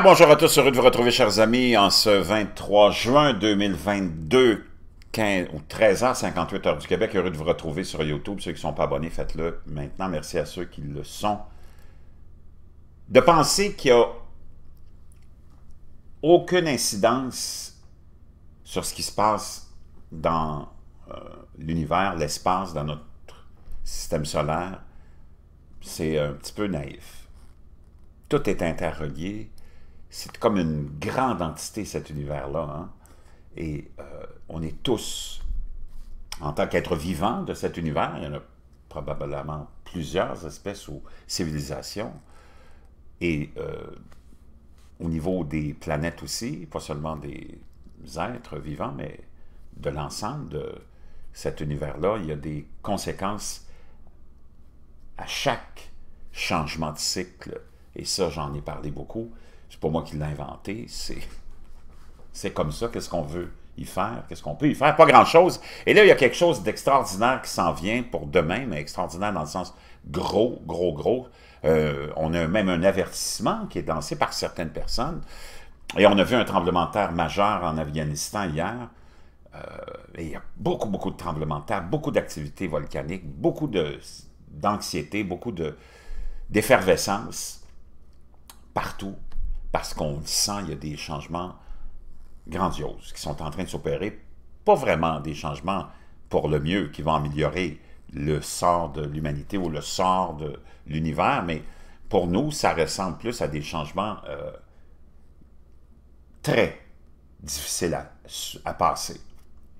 bonjour à tous, heureux de vous retrouver, chers amis, en ce 23 juin 2022, 15 ou 13h, 58 heures du Québec. Heureux de vous retrouver sur YouTube. Ceux qui ne sont pas abonnés, faites-le maintenant. Merci à ceux qui le sont. De penser qu'il n'y a aucune incidence sur ce qui se passe dans euh, l'univers, l'espace, dans notre système solaire, c'est un petit peu naïf. Tout est interrelié, c'est comme une grande entité, cet univers-là. Hein. Et euh, on est tous, en tant qu'êtres vivants de cet univers, il y en a probablement plusieurs espèces ou civilisations. Et euh, au niveau des planètes aussi, pas seulement des êtres vivants, mais de l'ensemble de cet univers-là, il y a des conséquences à chaque changement de cycle. Et ça, j'en ai parlé beaucoup c'est pas moi qui l'ai inventé, c'est comme ça, qu'est-ce qu'on veut y faire, qu'est-ce qu'on peut y faire, pas grand-chose. Et là, il y a quelque chose d'extraordinaire qui s'en vient pour demain, mais extraordinaire dans le sens gros, gros, gros. Euh, on a même un avertissement qui est lancé par certaines personnes. Et on a vu un tremblement de terre majeur en Afghanistan hier. Euh, et il y a beaucoup, beaucoup de tremblements de terre, beaucoup d'activités volcaniques, beaucoup d'anxiété, beaucoup d'effervescence partout parce qu'on sent, il y a des changements grandioses qui sont en train de s'opérer. Pas vraiment des changements pour le mieux qui vont améliorer le sort de l'humanité ou le sort de l'univers, mais pour nous, ça ressemble plus à des changements euh, très difficiles à, à, passer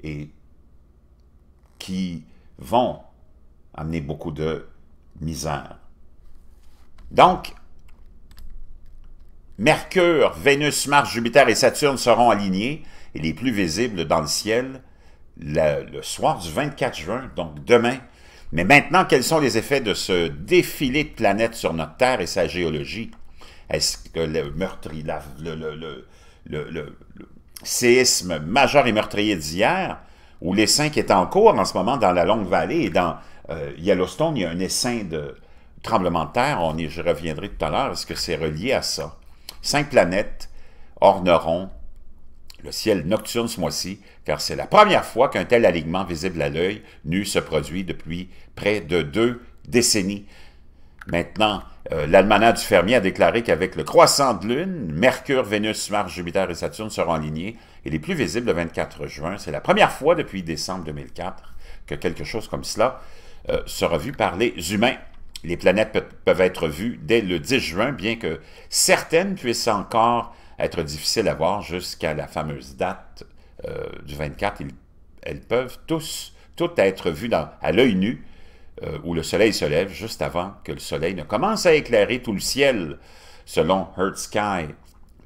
et qui vont amener beaucoup de misère. Donc, Mercure, Vénus, Mars, Jupiter et Saturne seront alignés et les plus visibles dans le ciel le, soir du 24 juin, donc demain. Mais maintenant, quels sont les effets de ce défilé de planètes sur notre Terre et sa géologie? Est-ce que le meurtrier, le, séisme majeur et meurtrier d'hier, ou l'essai qui est en cours en ce moment dans la Longue Vallée et dans euh, Yellowstone, il y a un essaim de tremblement de terre, on y, je reviendrai tout à l'heure, est-ce que c'est relié à ça? Cinq planètes orneront le ciel nocturne ce mois-ci, car c'est la première fois qu'un tel alignement visible à l'œil nu se produit depuis près de deux décennies. Maintenant, euh, l'almanach du fermier a déclaré qu'avec le croissant de lune, Mercure, Vénus, Mars, Jupiter et Saturne seront alignés et les plus visibles le 24 juin. C'est la première fois depuis décembre 2004 que quelque chose comme cela euh, sera vu par les humains. Les planètes peuvent être vues dès le 10 juin, bien que certaines puissent encore être difficiles à voir jusqu'à la fameuse date euh, du 24. elles peuvent tous, toutes être vues à l'œil nu, euh, où le soleil se lève juste avant que le soleil ne commence à éclairer tout le ciel. Selon Hurt Sky,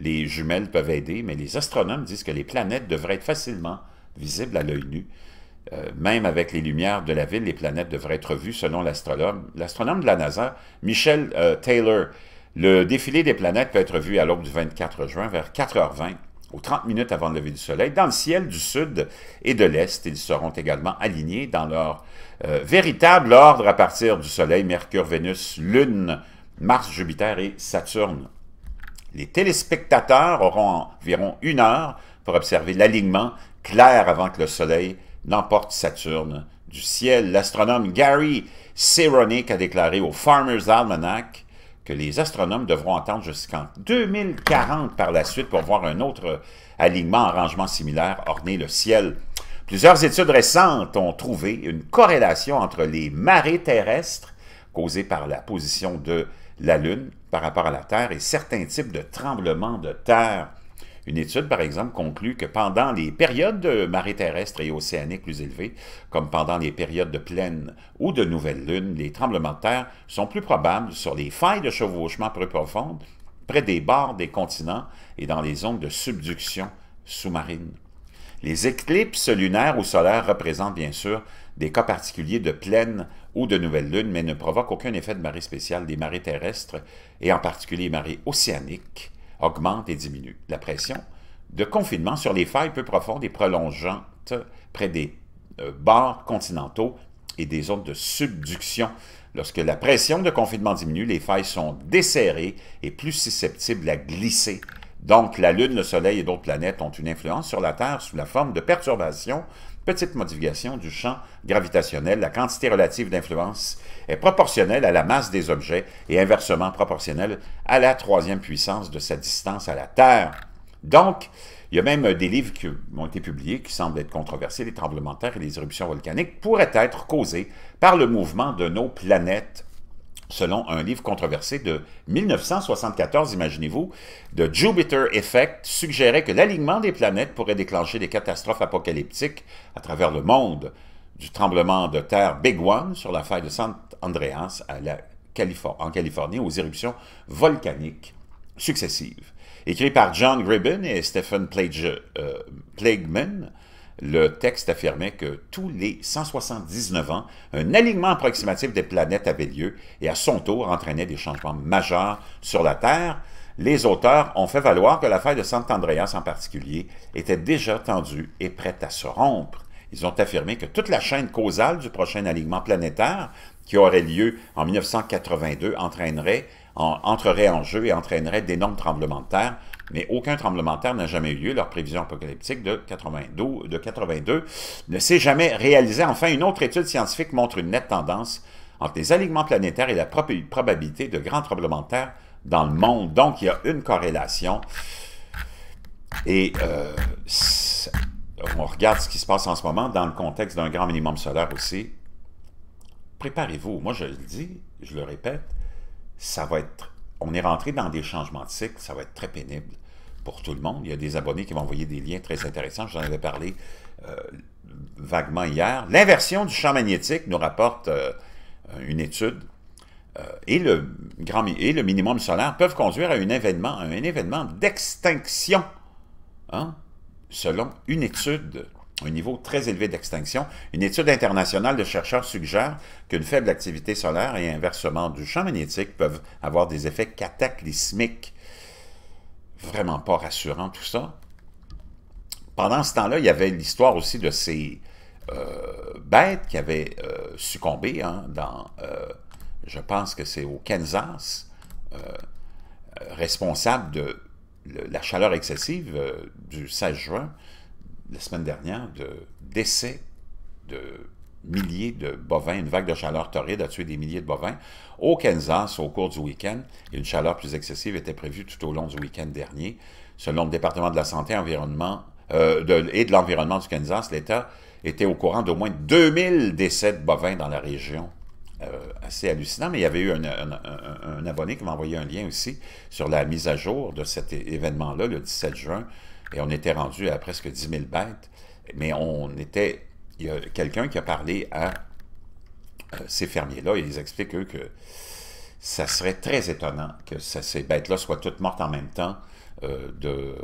les jumelles peuvent aider, mais les astronomes disent que les planètes devraient être facilement visibles à l'œil nu euh, même avec les lumières de la ville, les planètes devraient être vues selon l'astronome. L'astronome de la NASA, Michel euh, Taylor, le défilé des planètes peut être vu à l'aube du 24 juin vers 4h20 ou 30 minutes avant le lever du soleil dans le ciel du sud et de l'est. Ils seront également alignés dans leur euh, véritable ordre à partir du soleil, Mercure, Vénus, Lune, Mars, Jupiter et Saturne. Les téléspectateurs auront environ une heure pour observer l'alignement clair avant que le soleil N'emporte Saturne du ciel. L'astronome Gary Seronic a déclaré au Farmer's Almanac que les astronomes devront attendre jusqu'en 2040 par la suite pour voir un autre alignement en rangement similaire orner le ciel. Plusieurs études récentes ont trouvé une corrélation entre les marées terrestres causées par la position de la Lune par rapport à la Terre et certains types de tremblements de terre. Une étude, par exemple, conclut que pendant les périodes de marée terrestres et océaniques plus élevées, comme pendant les périodes de pleine ou de nouvelle lune, les tremblements de terre sont plus probables sur les failles de chevauchement plus profondes, près des bords des continents et dans les zones de subduction sous-marine. Les éclipses lunaires ou solaires représentent bien sûr des cas particuliers de pleine ou de nouvelle lune, mais ne provoquent aucun effet de marée spéciale des marées terrestres et en particulier marées océaniques augmente et diminue. La pression de confinement sur les failles peu profondes et prolongeantes près des euh, bords continentaux et des zones de subduction. Lorsque la pression de confinement diminue, les failles sont desserrées et plus susceptibles à glisser. Donc, la Lune, le Soleil et d'autres planètes ont une influence sur la Terre sous la forme de perturbations petite modification du champ gravitationnel, la quantité relative d'influence est proportionnelle à la masse des objets et inversement proportionnelle à la troisième puissance de sa distance à la Terre. Donc, il y a même des livres qui ont été publiés qui semblent être controversés, les tremblements de terre et les éruptions volcaniques pourraient être causés par le mouvement de nos planètes selon un livre controversé de 1974, imaginez-vous, de Jupiter Effect, suggérait que l'alignement des planètes pourrait déclencher des catastrophes apocalyptiques à travers le monde, du tremblement de terre Big One sur la faille de San Andreas en Californie aux éruptions volcaniques successives. Écrit par John Gribben et Stephen Plagman, le texte affirmait que tous les 179 ans, un alignement approximatif des planètes avait lieu et à son tour entraînait des changements majeurs sur la Terre. Les auteurs ont fait valoir que l'affaire de Sant'Andreas en particulier était déjà tendue et prête à se rompre. Ils ont affirmé que toute la chaîne causale du prochain alignement planétaire, qui aurait lieu en 1982, entraînerait, entrerait en jeu et entraînerait d'énormes tremblements de terre, mais aucun tremblement de terre n'a jamais eu lieu. Leur prévision apocalyptique de 1982 82 ne s'est jamais réalisée. Enfin, une autre étude scientifique montre une nette tendance entre les alignements planétaires et la probabilité de grands tremblements de terre dans le monde. Donc, il y a une corrélation. Et euh, on regarde ce qui se passe en ce moment dans le contexte d'un grand minimum solaire aussi. Préparez-vous. Moi, je le dis, je le répète, ça va être on est rentré dans des changements de cycle, ça va être très pénible pour tout le monde. Il y a des abonnés qui vont envoyer des liens très intéressants, j'en avais parlé euh, vaguement hier. L'inversion du champ magnétique nous rapporte euh, une étude euh, et, le grand, minimum solaire peuvent conduire à un événement, un événement d'extinction, hein, selon une étude un niveau très élevé d'extinction. Une étude internationale de chercheurs suggère qu'une faible activité solaire et inversement du champ magnétique peuvent avoir des effets cataclysmiques. Vraiment pas rassurant tout ça. Pendant ce temps-là, il y avait l'histoire aussi de ces euh, bêtes qui avaient euh, succombé hein, dans, euh, je pense que c'est au Kansas, responsable de la chaleur excessive du 16 juin la semaine dernière de décès de milliers de bovins. Une vague de chaleur torride a tué des milliers de bovins au Kansas au cours du week-end. Une chaleur plus excessive était prévue tout au long du week-end dernier. Selon le département de la santé environnement, euh, et de l'environnement du Kansas, l'État était au courant d'au moins 2000 décès de bovins dans la région. Euh, assez hallucinant, mais il y avait eu un, un abonné qui m'a envoyé un lien aussi sur la mise à jour de cet événement-là le 17 juin et on était rendu à presque 10 000 bêtes, mais on était... Il y a quelqu'un qui a parlé à euh, ces fermiers-là, et ils expliquent, eux, que ça serait très étonnant que ces bêtes-là soient toutes mortes en même temps euh, de,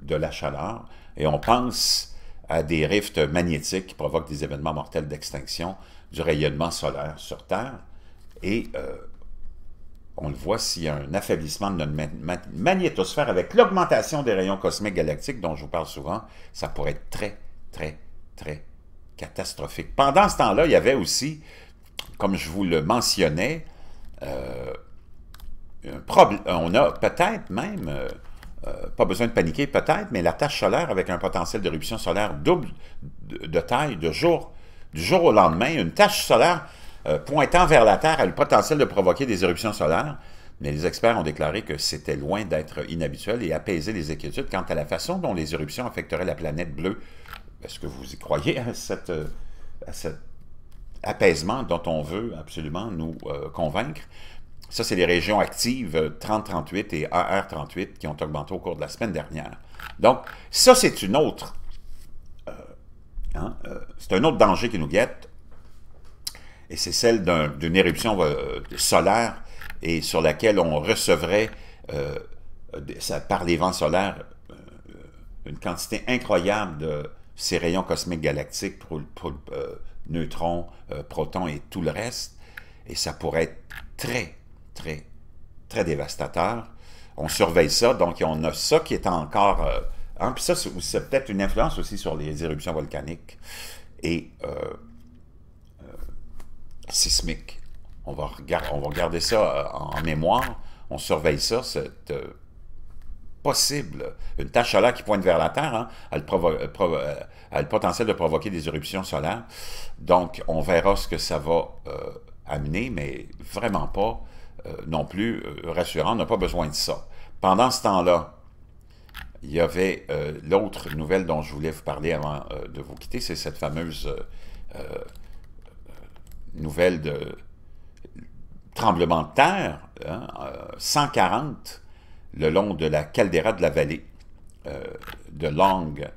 de, la chaleur. Et on pense à des rifts magnétiques qui provoquent des événements mortels d'extinction du rayonnement solaire sur Terre. Et euh, on le voit s'il y a un affaiblissement de notre magnétosphère avec l'augmentation des rayons cosmiques galactiques dont je vous parle souvent, ça pourrait être très, très, très catastrophique. Pendant ce temps-là, il y avait aussi, comme je vous le mentionnais, euh, on a peut-être même, euh, euh, pas besoin de paniquer peut-être, mais la tâche solaire avec un potentiel d'éruption solaire double de taille de jour, du jour au lendemain, une tâche solaire euh, pointant vers la Terre a le potentiel de provoquer des éruptions solaires, mais les experts ont déclaré que c'était loin d'être inhabituel et apaiser les inquiétudes quant à la façon dont les éruptions affecteraient la planète bleue. Est-ce que vous y croyez à, euh, cet apaisement dont on veut absolument nous euh, convaincre? Ça, c'est les régions actives 3038 et AR38 qui ont augmenté au cours de la semaine dernière. Donc, ça, c'est une autre... Hein, c'est un autre danger qui nous guette et c'est celle d'une éruption euh, solaire et sur laquelle on recevrait, euh, ça, par les vents solaires, euh, une quantité incroyable de ces rayons cosmiques galactiques, pour, pour euh, neutrons, protons et tout le reste. Et ça pourrait être très, très, très dévastateur. On surveille ça, donc on a ça qui est encore... Hein, puis ça, c'est peut-être une influence aussi sur les éruptions volcaniques. Et sismique. On va, on regarder ça euh, en mémoire, on surveille ça, cette euh, possible, une tache solaire qui pointe vers la Terre, hein, euh, a, le potentiel de provoquer des éruptions solaires. Donc, on verra ce que ça va amener, mais vraiment pas non plus rassurant, on n'a pas besoin de ça. Pendant ce temps-là, il y avait l'autre nouvelle dont je voulais vous parler avant de vous quitter, c'est cette fameuse nouvelle de tremblement de terre, 140 hein, euh, le long de la caldeira de la vallée euh, de longue,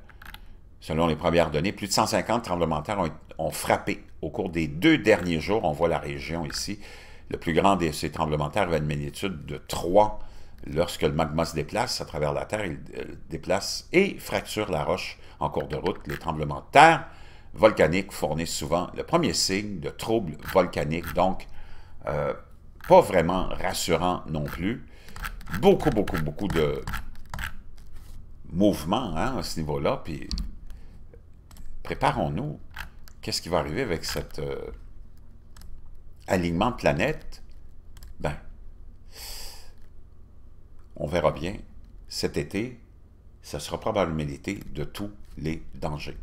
Selon les premières données, plus de 150 tremblements de terre ont, frappé. Au cours des deux derniers jours, on voit la région ici, le plus grand de ces tremblements de terre avait une magnitude de 3. Lorsque le magma se déplace à travers la Terre, il euh, déplace et fracture la roche en cours de route. Les tremblements de terre volcanique fournissent souvent le premier signe de troubles volcaniques, donc euh, pas vraiment rassurant non plus. Beaucoup, beaucoup, beaucoup de mouvements hein, à ce niveau-là, puis préparons-nous. Qu'est-ce qui va arriver avec cet euh, alignement planète? Ben, on verra bien. Cet été, ce sera probablement l'été de tous les dangers.